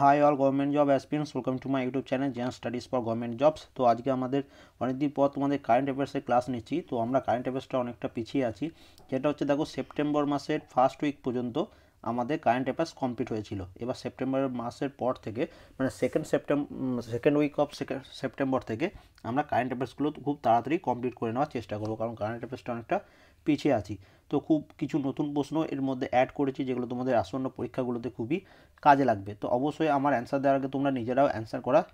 high all government job aspirants welcome to my YouTube channel gen studies for government jobs তো আজকে আমাদের অনেকদিন পর তোমাদের কারেন্ট অ্যাফেয়ার্সের ক্লাস নিচ্ছি তো আমরা কারেন্ট অ্যাফেয়ার্সটা অনেকটা পিছিয়ে আছি যেটা হচ্ছে দেখো সেপ্টেম্বর মাসের ফার্স্ট উইক পর্যন্ত আমাদের কারেন্ট অ্যাফেয়ার্স কমপ্লিট হয়েছিল এবার সেপ্টেম্বর মাসের পর থেকে মানে second September second week of second September থেকে আমরা কারেন্ট অ্যাফেয়ার্সগুলো খুব তাড়াতাড়ি কমপ্লিট করে নেওয়ার চেষ্টা করবো কারণ কারেন্ট অ্যাফেয়ার্সটা অনেকটা পিছিয়ে আছি তো খুব কিছু নতুন প্রশ্ন এর মধ্যে অ্যাড করেছি যেগুলো তোমাদের আসন্ন পরীক্ষাগুলোতে খুবই কাজে লাগবে তো অবশ্যই আমার অ্যান্সার দেওয়ার আগে তোমরা নিজেরাও অ্যান্সার করার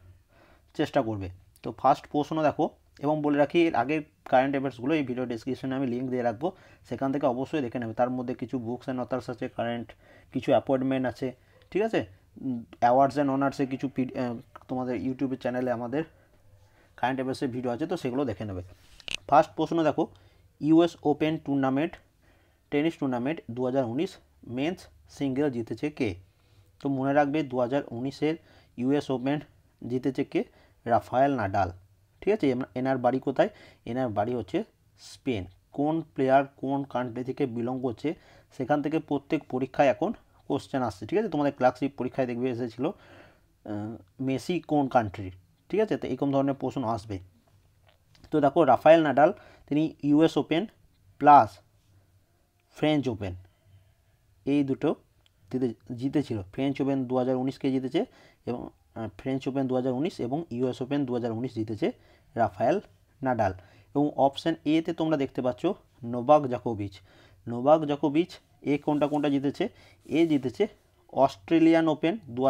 চেষ্টা করবে তো ফার্স্ট প্রশ্ন দেখো এবং বলে রাখি এর আগের কারেন্ট অ্যাফেয়ার্সগুলো এই ভিডিও ডিসক্রিপশনে আমি লিঙ্ক দিয়ে রাখবো সেখান থেকে অবশ্যই দেখে নেবে তার মধ্যে কিছু বুকস অ্যান্ড অথার্স আছে কারেন্ট কিছু অ্যাপয়েন্টমেন্ট আছে ঠিক আছে অ্যাওয়ার্ডস অ্যান্ড অনার্সে কিছু তোমাদের ইউটিউবের চ্যানেলে আমাদের কারেন্ট অ্যাফেয়ার্সের ভিডিও আছে তো সেগুলো দেখে নেবে ফার্স্ট প্রশ্ন দেখো US Open tournament tennis tournament দু হাজার উনিশ মেন্স সিঙ্গেল জিতেছে কে তো মনে রাখবে দু হাজার উনিশের ইউএস ওপেন জিতেছে কে রাফায়েল নাডাল ঠিক আছে এনার বাড়ি কোথায় এনার বাড়ি হচ্ছে স্পেন কোন প্লেয়ার কোন কান্ট্রি থেকে বিলং করছে সেখান থেকে প্রত্যেক পরীক্ষায় এখন কোশ্চেন আসছে ঠিক আছে তোমাদের ক্লাসিক পরীক্ষায় দেখবে এসেছিলো মেসি কোন কান্ট্রির ঠিক আছে তো এরকম ধরনের প্রশ্ন আসবে তো দেখো রাফায়েল নাডাল তিনি US Open plus French Open এই দুটো জিতে জিতেছিল ফ্রেঞ্চ ওপেন দু হাজার উনিশকে জিতেছে এবং ফ্রেঞ্চ ওপেন দু এবং ইউএস ওপেন দু জিতেছে রাফায়েল নাডাল এবং অপশান এতে তোমরা দেখতে পাচ্ছ নোবাক জাকোবিচ নোবাক জাকোবিচ এ কোনটা কোনটা জিতেছে এ জিতেছে অস্ট্রেলিয়ান ওপেন দু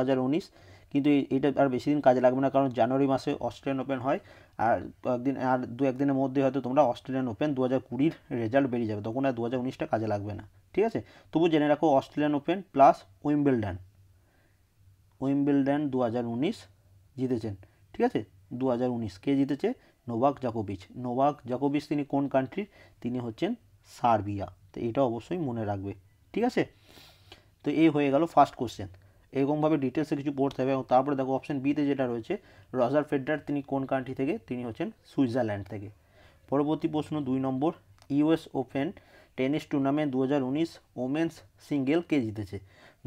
কিন্তু এটা আর বেশি দিন কাজে লাগবে না কারণ জানুয়ারি মাসে অস্ট্রেলিয়ান ওপেন হয় আর একদিন আর দু একদিনের মধ্যে হয়তো তোমরা অস্ট্রেলিয়ান ওপেন দু হাজার কুড়ির রেজাল্ট বেরিয়ে যাবে তখন আর দু হাজার উনিশটা কাজে লাগবে না ঠিক আছে তবু জেনে রাখো Australian Open plus Wimbledon Wimbledon দু জিতেছেন ঠিক আছে দু কে জিতেছে নোভাক জাকোবিচ নোভাক জাকোবিচ তিনি কোন কান্ট্রির তিনি হচ্ছেন সার্বিয়া তো এটা অবশ্যই মনে রাখবে ঠিক আছে তো এই হয়ে গেল ফার্স্ট কোশ্চেন এরকমভাবে ডিটেলসে কিছু পড়তে হবে এবং তারপরে দেখো অপশন বিতে যেটা রয়েছে রজার ফেডার তিনি কোন কান্ট্রি থেকে তিনি হচ্ছেন সুইজারল্যান্ড থেকে পরবর্তী প্রশ্ন দুই নম্বর ইউএস ওপেন টেনিস টুর্নামেন্ট দু হাজার উনিশ ওমেন্স সিঙ্গেল কে জিতেছে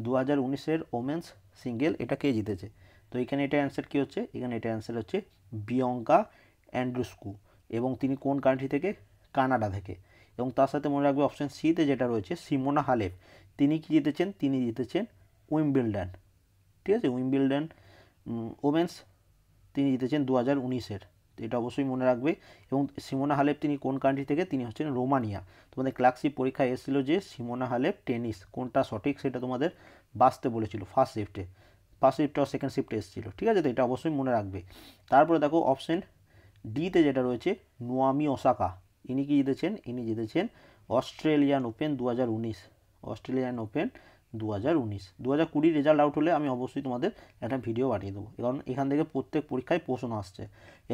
দু হাজার উনিশের ওমেন্স সিঙ্গেল এটা কে জিতেছে তো এখানে এটা অ্যান্সার কী হচ্ছে এখানে এটা অ্যান্সার হচ্ছে বিয়ঙ্কা অ্যান্ড্রুস্কু এবং তিনি কোন কান্ট্রি থেকে কানাডা থেকে এবং তার সাথে মনে রাখবে অপশান সিতে যেটা রয়েছে সিমোনা হালেপ তিনি কি জিতেছেন তিনি জিতেছেন উইম্বিল্ডন ঠিক আছে উইম্বিল্ডন ওমেন্স তিনি জিতেছেন দু হাজার উনিশের এটা অবশ্যই মনে রাখবে এবং সিমোনা হালেপ তিনি কোন কান্ট্রি থেকে তিনি হচ্ছেন রোমানিয়া তোমাদের ক্লার্কশিপ পরীক্ষায় এসেছিল যে সিমোনা হালেপ টেনিস কোনটা সঠিক সেটা তোমাদের বাঁচতে বলেছিল ফার্স্ট শিফটে ফার্স্ট শিফটে আর সেকেন্ড শিফটে এসেছিলো ঠিক আছে তো এটা অবশ্যই মনে রাখবে তারপরে দেখো অপশন ডিতে যেটা রয়েছে নোয়ামি ওসাকা ইনি কি জিতেছেন ইনি জিতেছেন অস্ট্রেলিয়ান ওপেন দু অস্ট্রেলিয়ান ওপেন দু হাজার উনিশ দু হাজার কুড়ির রেজাল্ট আউট হলে আমি অবশ্যই তোমাদের একটা ভিডিও পাঠিয়ে দেবো কারণ এখান থেকে প্রত্যেক পরীক্ষায় প্রশ্ন আসছে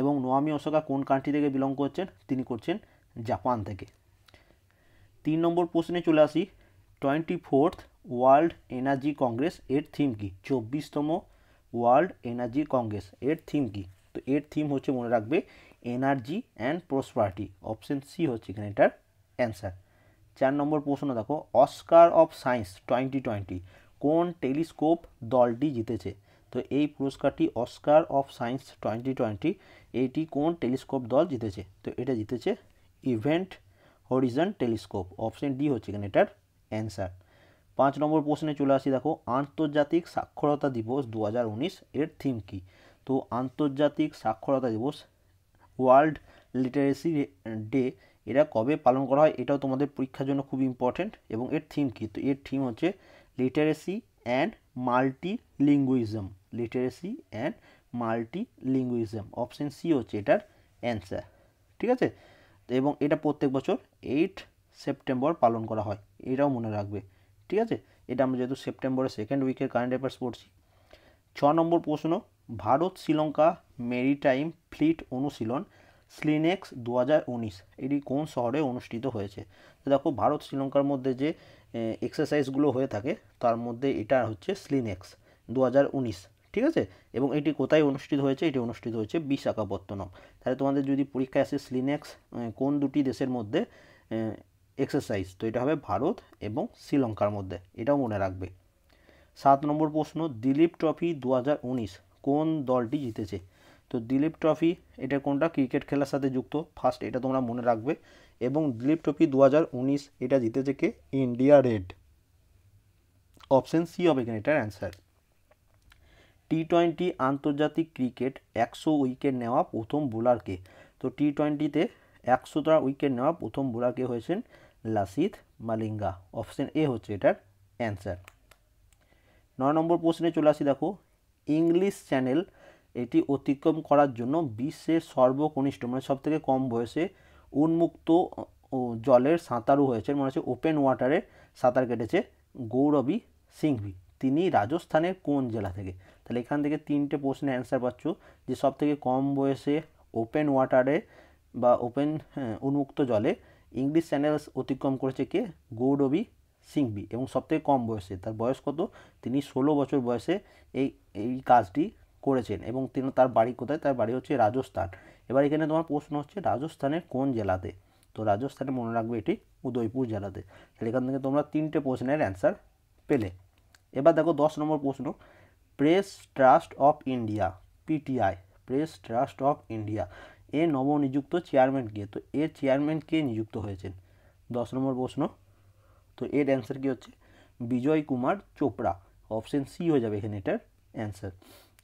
এবং নোয়ামি অশোকা কোন কান্ট্রি থেকে বিলং করছেন তিনি করছেন জাপান থেকে তিন নম্বর প্রশ্নে চলে আসি twenty fourth World Energy Congress এর থিম কি চব্বিশতম ওয়ার্ল্ড এনার্জি কংগ্রেস এর থিম কি তো এর থিম হচ্ছে মনে রাখবে energy and prosperity option C হচ্ছে এখানে এটার অ্যান্সার চার নম্বর প্রশ্ন দেখো Oscar of science twenty twenty কোন টেলিস্কোপ দলটি জিতেছে তো এই পুরস্কারটি Oscar of science twenty twenty এইটি কোন টেলিস্কোপ দল জিতেছে তো এটা জিতেছে event horizon telescope option D হচ্ছে এখানে এটার অ্যান্সার পাঁচ নম্বর প্রশ্নে চলে আসি দেখো আন্তর্জাতিক সাক্ষরতা দিবস দু এর থিম কী তো আন্তর্জাতিক সাক্ষরতা দিবস ওয়ার্ল্ড লিটারেসি ডে এরা কবে পালন করা হয় এটাও তোমাদের পরীক্ষার জন্য খুব ইম্পর্টেন্ট এবং এর থিম কী তো এর থিম হচ্ছে literacy and multilingualism literacy and multilingualism option C হচ্ছে এটার অ্যান্সার ঠিক আছে এবং এটা প্রত্যেক বছর এইট সেপ্টেম্বর পালন করা হয় এটাও মনে রাখবে ঠিক আছে এটা আমরা যেহেতু সেপ্টেম্বরের সেকেন্ড উইকের কারেন্ট অ্যাফেয়ার্স পড়ছি ছ নম্বর প্রশ্ন ভারত শ্রীলঙ্কা মেরিটাইম ফ্লিট অনুশীলন স্লিনেক্স দু এটি কোন শহরে অনুষ্ঠিত হয়েছে দেখো ভারত শ্রীলঙ্কার মধ্যে যে এক্সারসাইজগুলো হয়ে থাকে তার মধ্যে এটা হচ্ছে স্লিনেক্স দু ঠিক আছে এবং এটি কোথায় অনুষ্ঠিত হয়েছে এটি অনুষ্ঠিত হয়েছে বিশাখাপত্তনম তাহলে তোমাদের যদি পরীক্ষায় আসে স্লিনেক্স কোন দুটি দেশের মধ্যে এক্সারসাইজ তো এটা হবে ভারত এবং শ্রীলঙ্কার মধ্যে এটাও মনে রাখবে সাত নম্বর প্রশ্ন দিলীপ ট্রফি দু কোন দলটি জিতেছে তো দিলীপ ট্রফি এটা কোনটা ক্রিকেট খেলার সাথে যুক্ত ফার্স্ট এটা তোমরা মনে রাখবে এবং দিলীপ ট্রফি দু এটা জিতেছে কে ইন্ডিয়া রেড অপশান সি হবে কিনা এটার অ্যান্সার টি টোয়েন্টি আন্তর্জাতিক ক্রিকেট একশো উইকেট নেওয়া প্রথম বোলারকে তো টি টোয়েন্টিতে একশোটা উইকেট নেওয়া প্রথম বোলারকে হয়েছেন লাসিথ মালিঙ্গা অপশান এ হচ্ছে এটার অ্যান্সার নয় নম্বর প্রশ্নে চলে আসি দেখো ইংলিশ চ্যানেল এটি অতিক্রম করার জন্য বিশ্বের সর্বকনিষ্ঠ মানে সব থেকে কম বয়সে উন্মুক্ত জলের সাঁতারু হয়েছে মনে হচ্ছে ওপেন ওয়াটারে সাঁতার কেটেছে গৌরবী সিংভি তিনি রাজস্থানের কোন জেলা থেকে তাহলে এখান থেকে তিনটে প্রশ্নের অ্যান্সার পাচ্ছ যে সব থেকে কম বয়সে ওপেন ওয়াটারে বা ওপেন হ্যাঁ, উন্মুক্ত জলে ইংলিশ চ্যানেল অতিক্রম করেছে কে গৌরবী সিংবি এবং সবথেকে কম বয়সে তার বয়স কত তিনি ষোলো বছর বয়সে এই এই কাজটি করেছেন এবং তিনি তার বাড়ি কোথায় তার বাড়ি হচ্ছে রাজস্থান এবার এখানে তোমার প্রশ্ন হচ্ছে রাজস্থানের কোন জেলাতে তো রাজস্থানে মনে রাখবে এটি উদয়পুর জেলাতে তাহলে এখান থেকে তোমরা তিনটে প্রশ্নের অ্যান্সার পেলে এবার দেখো দশ নম্বর প্রশ্ন Press Trust of India PTI Press Trust of India এ নবনিযুক্ত কে তো এর চেয়ারম্যান কে নিযুক্ত হয়েছেন দশ নম্বর প্রশ্ন তো এর অ্যান্সার কী হচ্ছে বিজয় কুমার চোপড়া অপশন সি হয়ে যাবে এখানে এটার অ্যান্সার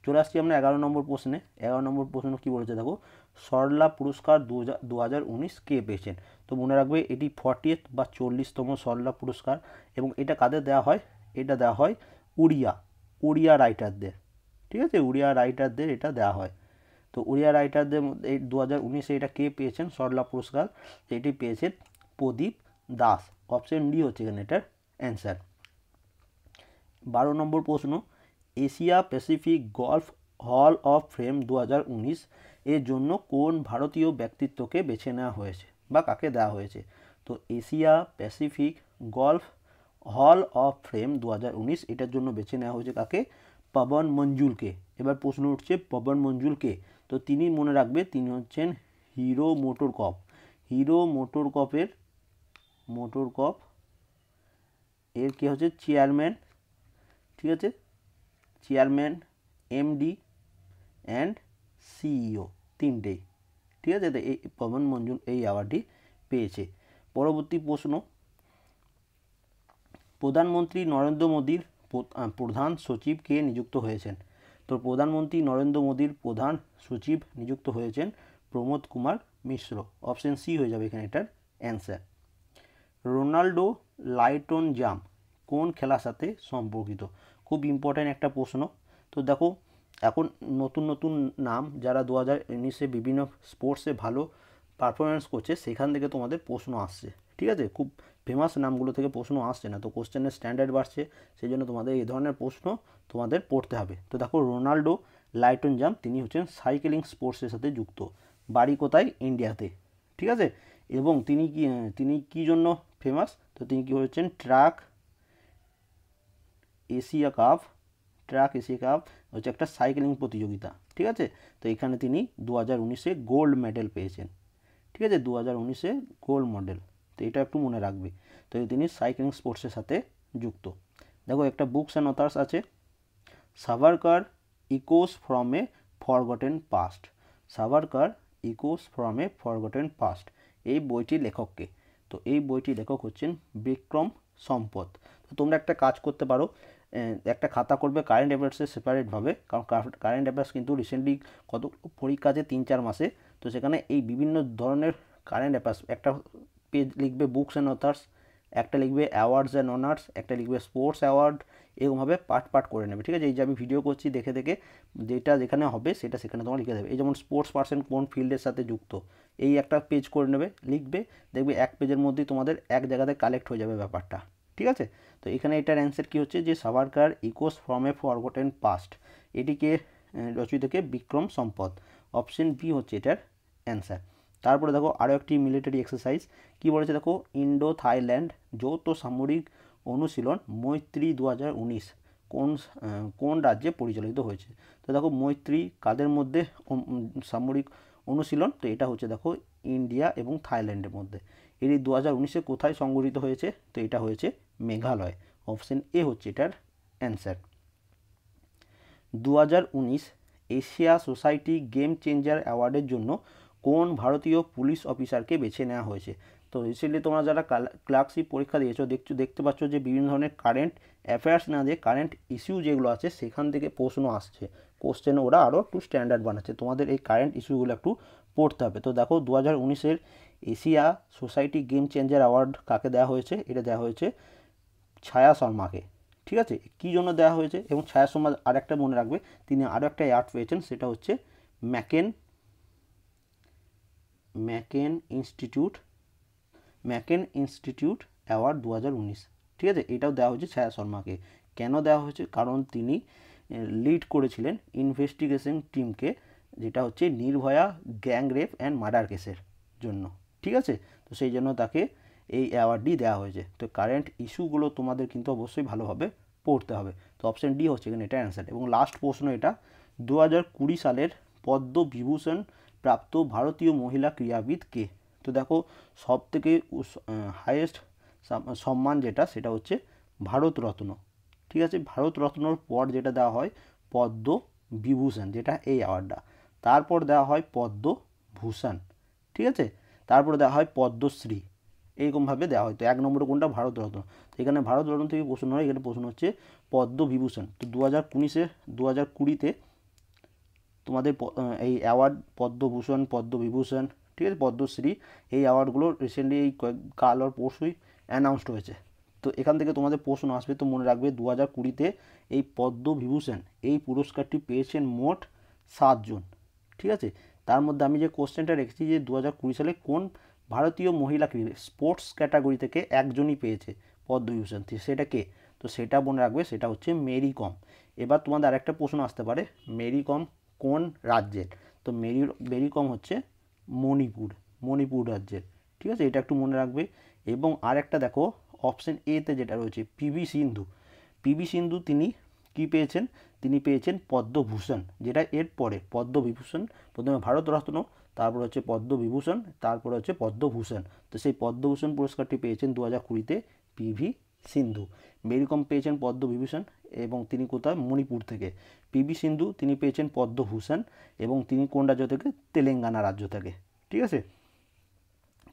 চলে আসছি আমরা এগারো নম্বর প্রশ্নে এগারো নম্বর প্রশ্ন কী বলেছে দেখো সরলা পুরস্কার দু হাজার উনিশ কে পেয়েছেন তো মনে রাখবে এটি ফর্টিয়েথ বা চল্লিশতম সরলা পুরস্কার এবং এটা কাদের দেওয়া হয় এটা দেওয়া হয় উড়িয়া উড়িয়া রাইটারদের ঠিক আছে উড়িয়া রাইটারদের এটা দেওয়া হয় তো উড়িয়া রাইটারদের মধ্যে দু হাজার উনিশে এটা কে পেয়েছেন সরলা পুরস্কার এটি পেয়েছেন প্রদীপ দাস অপশন ডি হচ্ছে এখানে এটার অ্যান্সার বারো নম্বর প্রশ্ন Asia Pacific golf hall of fame দু এর জন্য কোন ভারতীয় ব্যক্তিত্বকে বেছে নেওয়া হয়েছে বা কাকে দেওয়া হয়েছে তো Asia Pacific golf hall of fame দু এটার জন্য বেছে নেওয়া হয়েছে কাকে পবন মঞ্জুলকে এবার প্রশ্ন উঠছে পবন মঞ্জুলকে তো তিনি মনে রাখবে তিনি হচ্ছেন হিরো মোটর কপ হিরো মোটর কপের মোটর কপ এর কী হচ্ছে চেয়ারম্যান ঠিক আছে চেয়ারম্যান এমডি অ্যান্ড সিইও তিনটেই ঠিক আছে এই পবন মঞ্জুর এই অ্যাওয়ার্ডটি পেয়েছে পরবর্তী প্রশ্ন প্রধানমন্ত্রী নরেন্দ্র মোদীর প্রধান সচিব কে নিযুক্ত হয়েছেন তো প্রধানমন্ত্রী নরেন্দ্র মোদীর প্রধান সচিব নিযুক্ত হয়েছেন প্রমোদ কুমার মিশ্র অপশন সি হয়ে যাবে এখানে এটার অ্যান্সার রোনাল্ডো লাইটন জাম কোন খেলার সাথে সম্পর্কিত খুব ইম্পর্ট্যান্ট একটা প্রশ্ন তো দেখো এখন নতুন নতুন নাম যারা দু হাজার উনিশে বিভিন্ন স্পোর্টসে ভালো পারফরমেন্স করছে সেখান থেকে তোমাদের প্রশ্ন আসছে ঠিক আছে খুব ফেমাস নামগুলো থেকে প্রশ্ন আসছে না তো কোশ্চেনের স্ট্যান্ডার্ড বাড়ছে সেই জন্য তোমাদের এই ধরনের প্রশ্ন তোমাদের পড়তে হবে তো দেখো রোনাল্ডো লাইটন জাম তিনি হচ্ছেন সাইকেলিং স্পোর্টসের সাথে যুক্ত বাড়ি কোথায় ইন্ডিয়াতে ঠিক আছে এবং তিনি কি তিনি কী জন্য ফেমাস তো তিনি কী হচ্ছেন track Asia cup track Asia cup হচ্ছে একটা সাইক্লিং প্রতিযোগিতা ঠিক আছে তো এখানে তিনি দু হাজার উনিশে গোল্ড মেডেল পেয়েছেন ঠিক আছে দু হাজার উনিশে গোল্ড মডেল তো এটা একটু মনে রাখবে তো তিনি সাইক্লিং স্পোর্টসের সাথে যুক্ত দেখো একটা বুকস অ্যান্ড অথার্স আছে Savarkar echoes from a forgotten past Savarkar echoes from a forgotten past এই বইটি লেখককে তো এই বইটি লেখক হচ্ছেন বিক্রম সম্পদ তোমরা একটা কাজ করতে পারো একটা খাতা করবে কারেন্ট অ্যাফেয়ার্সের সেপারেটভাবে কারণ কারেন্ট অ্যাফেয়ার্স কিন্তু রিসেন্টলি কত পরীক্ষা আছে তিন চার মাসে তো সেখানে এই বিভিন্ন ধরনের কারেন্ট অ্যাফেয়ার্স একটা পেজ লিখবে বুকস অ্যান্ড অথার্স একটা লিখবে অ্যাওয়ার্ডস অ্যান্ড অনার্স একটা লিখবে স্পোর্টস অ্যাওয়ার্ড এরকমভাবে পার্ট পার্ট করে নেবে ঠিক আছে এই যে আমি ভিডিও করছি দেখে দেখে যেটা যেখানে হবে সেটা সেখানে তোমার লিখে দেবে এই যেমন স্পোর্টস পার্সন কোন ফিল্ডের সাথে যুক্ত এই একটা পেজ করে নেবে লিখবে দেখবে এক পেজের মধ্যেই তোমাদের এক জায়গাতে কালেক্ট হয়ে যাবে ব্যাপারটা ঠিক আছে তো এখানে এটার অ্যান্সার কী হচ্ছে যে Savarkar echoes from a forgotten past এটিকে কে বিক্রম সম্পদ অপশন বি হচ্ছে এটার অ্যান্সার তারপরে দেখো আরও একটি মিলিটারি এক্সারসাইজ কি বলেছে দেখো ইন্ডো থাইল্যান্ড যৌথ সামরিক অনুশীলন মৈত্রী দু কোন কোন রাজ্যে পরিচালিত হয়েছে তো দেখো মৈত্রী কাদের মধ্যে সামরিক অনুশীলন তো এটা হচ্ছে দেখো ইন্ডিয়া এবং থাইল্যান্ডের মধ্যে এটি দু হাজার কোথায় সংগঠিত হয়েছে তো এটা হয়েছে মেঘালয় অপশন এ হচ্ছে এটার অ্যান্সার দু এশিয়া সোসাইটি গেম চেঞ্জার অ্যাওয়ার্ডের জন্য কোন ভারতীয় পুলিশ অফিসারকে বেছে নেওয়া হয়েছে তো রিসেন্টলি তোমরা যারা ক্লার্কশিপ পরীক্ষা দিয়েছো দেখছো দেখতে পাচ্ছ যে বিভিন্ন ধরনের কারেন্ট অ্যাফেয়ার্স না দিয়ে কারেন্ট ইস্যু যেগুলো আছে সেখান থেকে প্রশ্ন আসছে কোশ্চেন ওরা আরও একটু স্ট্যান্ডার্ড বানাচ্ছে তোমাদের এই কারেন্ট ইস্যুগুলো একটু পড়তে হবে তো দেখো দু হাজার Asia Society game changer award কাকে দেওয়া হয়েছে এটা দেওয়া হয়েছে ছায়া শর্মাকে ঠিক আছে কী জন্য দেওয়া হয়েছে এবং ছায়া শর্মা আর একটা মনে রাখবে তিনি আরও একটা অ্যাড পেয়েছেন সেটা হচ্ছে McCain McCain Institute McCain Institute award দু ঠিক আছে এটাও দেওয়া হয়েছে ছায়া শর্মাকে কেন দেওয়া হয়েছে কারণ তিনি লিড করেছিলেন ইনভেস্টিগেশন টিমকে যেটা হচ্ছে Nirbhaya gang rape and murder কেসের জন্য ঠিক আছে তো সেই জন্য তাকে এই অ্যাওয়ার্ডটি দেওয়া হয়েছে তো কারেন্ট ইস্যুগুলো তোমাদের কিন্তু অবশ্যই ভালোভাবে পড়তে হবে তো অপশান ডি হচ্ছে এখানে এটা অ্যান্সার এবং লাস্ট প্রশ্ন এটা দু সালের পদ্ম বিভূষণ প্রাপ্ত ভারতীয় মহিলা ক্রীড়াবিদ কে তো দেখো সব থেকে হায়েস্ট সম্মান যেটা সেটা হচ্ছে ভারতরত্ন ঠিক আছে ভারত রত্নর পর যেটা দেওয়া হয় পদ্ম বিভূষণ যেটা এই অ্যাওয়ার্ডটা তারপর দেওয়া হয় পদ্মভূষণ ঠিক আছে তারপর দেওয়া হয় পদ্মশ্রী এইরকমভাবে দেওয়া তো এক নম্বরে কোনটা ভারতরত্ন তো এখানে ভারতরত্ন থেকে প্রশ্ন হয় এখানে প্রশ্ন হচ্ছে পদ্মবিভূষণ তো দু হাজার কুড়িশে দু হাজার কুড়িতে তোমাদের এই অ্যাওয়ার্ড পদ্মভূষণ পদ্মবিভূষণ ঠিক আছে পদ্মশ্রী এই অ্যাওয়ার্ডগুলো রিসেন্টলি এই কাল আর পরশুই অ্যানাউন্সড হয়েছে তো এখান থেকে তোমাদের প্রশ্ন আসবে তো মনে রাখবে দু হাজার কুড়িতে এই পদ্মবিভূষণ এই পুরস্কারটি পেয়েছেন মোট সাতজন ঠিক আছে তার মধ্যে আমি যে কোশ্চেনটা রেখেছি যে দু হাজার কুড়ি সালে কোন ভারতীয় মহিলা স্পোর্টস ক্যাটাগরি থেকে একজনই পেয়েছে পদ্মভূষণ সেটা কে তো সেটা মনে রাখবে সেটা হচ্ছে মেরি কম এবার তোমাদের আরেকটা প্রশ্ন আসতে পারে মেরি কম কোন রাজ্যের তো মেরি মেরি কম হচ্ছে মণিপুর মণিপুর রাজ্যের ঠিক আছে এটা একটু মনে রাখবে এবং আরেকটা দেখো অপশন এতে যেটা রয়েছে পিভি সিন্ধু পিভি সিন্ধু তিনি কি পেয়েছেন তিনি পেয়েছেন পদ্মভূষণ যেটা এর পরে পদ্মবিভূষণ প্রথমে ভারতরত্ন তারপর হচ্ছে পদ্মবিভূষণ তারপর হচ্ছে পদ্মভূষণ তো সেই পদ্মভূষণ পুরস্কারটি পেয়েছেন দু হাজার কুড়িতে পিভি সিন্ধু মেরিকম পেয়েছেন পদ্মবিভূষণ এবং তিনি কোথায় মণিপুর থেকে পিভি সিন্ধু তিনি পেয়েছেন পদ্মভূষণ এবং তিনি কোন রাজ্য থেকে তেলেঙ্গানা রাজ্য থেকে ঠিক আছে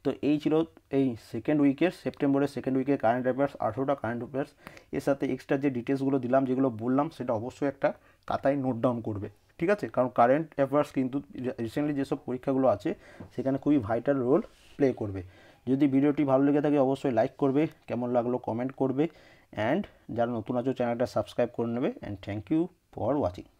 তো এই ছিল এই সেকেন্ড উইকের সেপ্টেম্বরের সেকেন্ড উইকের কারেন্ট অ্যাফেয়ার্স আঠেরোটা কারেন্ট অ্যাফেয়ার্স এর সাথে এক্সট্রা যে ডিটেলসগুলো দিলাম যেগুলো বললাম সেটা অবশ্যই একটা কাতায় নোট ডাউন করবে ঠিক আছে কারণ কারেন্ট অ্যাফেয়ার্স কিন্তু রিসেন্টলি যেসব পরীক্ষাগুলো আছে সেখানে খুবই ভাইটাল রোল প্লে করবে যদি ভিডিওটি ভালো লেগে থাকে অবশ্যই লাইক করবে কেমন লাগলো কমেন্ট করবে অ্যান্ড যারা নতুন আছো চ্যানেলটা সাবস্ক্রাইব করে নেবে and thank you for watching